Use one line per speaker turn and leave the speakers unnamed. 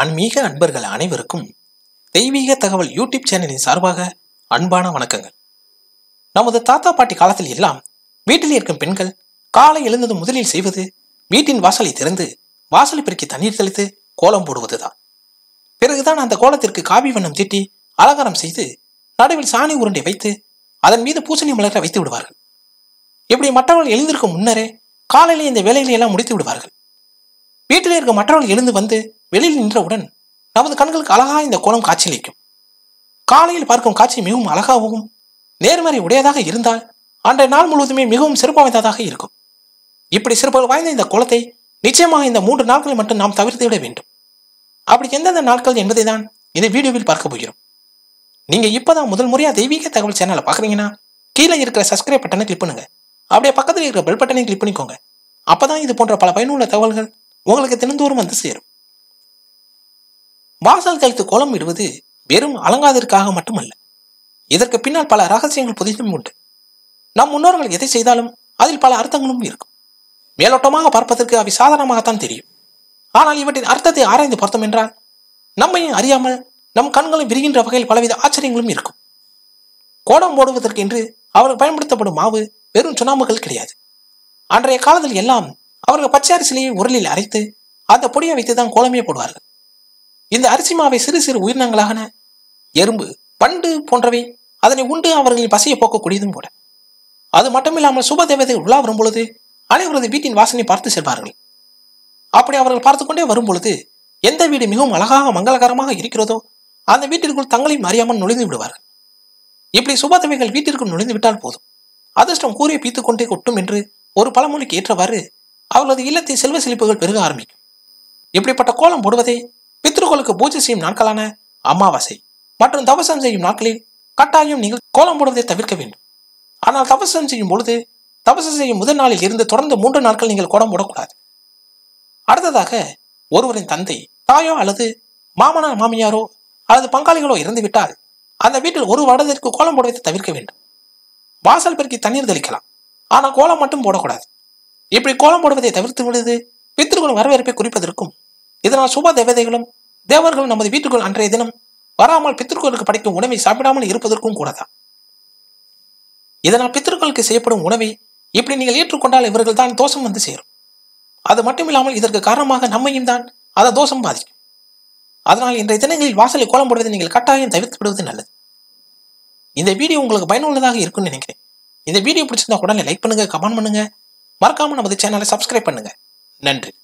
ஆன்மீக அன்பர்கள் அனைவருக்கும் தெய்வீக தகவல் யூடியூப் சேனலின் சார்பாக அன்பான வணக்கங்கள் நமது தாத்தா பாட்டி காலத்தில் எல்லாம் வீட்டில் இருக்கும் பெண்கள் காலை எழுந்தது முதலில் செய்வது வீட்டின் வாசலை திறந்து வாசலை பெருக்கி தண்ணீர் தெளித்து கோலம் போடுவதுதான் பிறகுதான் அந்த கோலத்திற்கு காவி வண்ணம் தீட்டி அலங்காரம் செய்து நடுவில் சாணி உருண்டை வைத்து அதன் மீது பூசணி மலர வைத்து விடுவார்கள் இப்படி மற்றவர்கள் எழுந்திருக்கும் முன்னரே காலையில் இந்த வேலைகளை எல்லாம் முடித்து விடுவார்கள் வீட்டில் இருக்க மற்றவர்கள் எழுந்து வந்து வெளியில் நின்றவுடன் நமது கண்களுக்கு அழகாக இந்த கோலம் காட்சியளிக்கும் காலையில் பார்க்கும் காட்சி மிகவும் அழகாகவும் நேர்மறை உடையதாக இருந்தால் அன்றைய நாள் முழுவதுமே மிகவும் சிறப்பு வாய்ந்ததாக இருக்கும் இப்படி சிறப்பு வாய்ந்த இந்த கோலத்தை நிச்சயமாக இந்த மூன்று நாட்களை மட்டும் நாம் தவிர்த்து விட வேண்டும் அப்படி எந்தெந்த நாட்கள் என்பதை தான் இந்த வீடியோவில் பார்க்க போகிறோம் நீங்கள் இப்பதான் முதல் முறையாக தெய்வீக தகவல் சேனலை பார்க்குறீங்கன்னா கீழே இருக்கிற சப்ஸ்கிரைப் பட்டனை கிளிக் பண்ணுங்க அப்படியே பக்கத்தில் இருக்கிற பெல் பட்டனை கிளிக் பண்ணிக்கோங்க அப்போதான் இது போன்ற பல பயனுள்ள தகவல்கள் உங்களுக்கு தினந்தோறும் வந்து சேரும் வாசல் தெளித்து கோலம் இடுவது வெறும் அலங்காதிற்காக மட்டுமல்ல இதற்கு பின்னால் பல ரகசியங்கள் புதிதும் உண்டு நம் முன்னோர்கள் எதை செய்தாலும் அதில் பல அர்த்தங்களும் இருக்கும் மேலோட்டமாக பார்ப்பதற்கு அவை சாதாரணமாகத்தான் தெரியும் ஆனால் இவற்றின் அர்த்தத்தை ஆராய்ந்து பார்த்தோம் என்றால் நம்மையும் அறியாமல் நம் கண்களும் விரிகின்ற வகையில் பலவித ஆச்சரியங்களும் இருக்கும் கோடம் போடுவதற்கு என்று அவர்கள் பயன்படுத்தப்படும் மாவு வெறும் சுண்ணாம்புகள் கிடையாது அன்றைய காலத்தில் எல்லாம் அவர்கள் பச்சை அரிசிலேயே உரலில் அரைத்து அந்த பொடியை வைத்து தான் கோலமே போடுவார்கள் இந்த அரிசி மாவை சிறு சிறு உயிரினங்களான எறும்பு பண்டு போன்றவை அதனை உண்டு அவர்களின் பசியை போக்கக்கூடியதும் கூட அது மட்டுமில்லாமல் சுப தேவதை உள்ளா வரும் பொழுது அனைவரது வீட்டின் வாசனை பார்த்து செல்வார்கள் அப்படி அவர்கள் பார்த்து கொண்டே வரும் பொழுது எந்த வீடு மிகவும் அழகாக மங்களகரமாக இருக்கிறதோ அந்த வீட்டிற்குள் தங்களையும் அறியாமல் நுழைந்து விடுவார்கள் இப்படி சுபதவைகள் வீட்டிற்குள் நுழைந்து விட்டால் போதும் அதிர்ஷ்டம் கூறிய பீத்துக் கொண்டே கொட்டும் என்று ஒரு பழமொழிக்கு ஏற்றவாறு அவர்களது இல்லத்தை செல்வ செழிப்புகள் பெருக ஆரம்பிக்கும் இப்படிப்பட்ட கோலம் போடுவதை பித்ருக்களுக்கு பூஜை செய்யும் நாட்களான அமாவாசை மற்றும் தவசம் செய்யும் நாட்களில் கட்டாயம் நீங்கள் கோலம் போடுவதை தவிர்க்க வேண்டும் ஆனால் தவசம் செய்யும் பொழுது தவசம் செய்யும் முதல் நாளில் இருந்து தொடர்ந்து மூன்று நாட்கள் நீங்கள் கோலம் போடக்கூடாது அடுத்ததாக ஒருவரின் தந்தை தாயோ அல்லது மாமனார் மாமியாரோ அல்லது பங்காளிகளோ இறந்துவிட்டால் அந்த வீட்டில் ஒரு வருடத்திற்கு கோலம் போடுவதை தவிர்க்க வேண்டும் வாசல் பெருக்கி தண்ணீர் தெளிக்கலாம் ஆனால் கோலம் மட்டும் போடக்கூடாது இப்படி கோலம் போடுவதை தவிர்த்து விடுவது பித்திருக்கோள் வரவேற்பை குறிப்பதற்கும் இதனால் சுப தேவதைகளும் தேவர்களும் நமது வீட்டுக்குள் அன்றைய தினம் வராமல் பித்திருக்களுக்கு படைக்கும் உணவை சாப்பிடாமல் இருப்பதற்கும் கூடதான் இதனால் பித்திருக்களுக்கு செய்யப்படும் உணவை இப்படி நீங்கள் ஏற்றுக்கொண்டால் இவர்கள் தான் தோஷம் வந்து சேரும் அது மட்டும் இல்லாமல் இதற்கு காரணமாக நம்மையும் தான் அதை தோஷம் பாதிக்கும் அதனால் இன்றைய தினங்களில் வாசலை கோலம் போடுவதை நீங்கள் கட்டாயம் தவிர்த்து விடுவது நல்லது இந்த வீடியோ உங்களுக்கு பயனுள்ளதாக இருக்கும்னு நினைக்கிறேன் இந்த வீடியோ பிடிச்சிருந்தா உடனே லைக் பண்ணுங்க கமெண்ட் பண்ணுங்க மறக்காம நமது சேனலை சப்ஸ்கிரைப் பண்ணுங்க நன்றி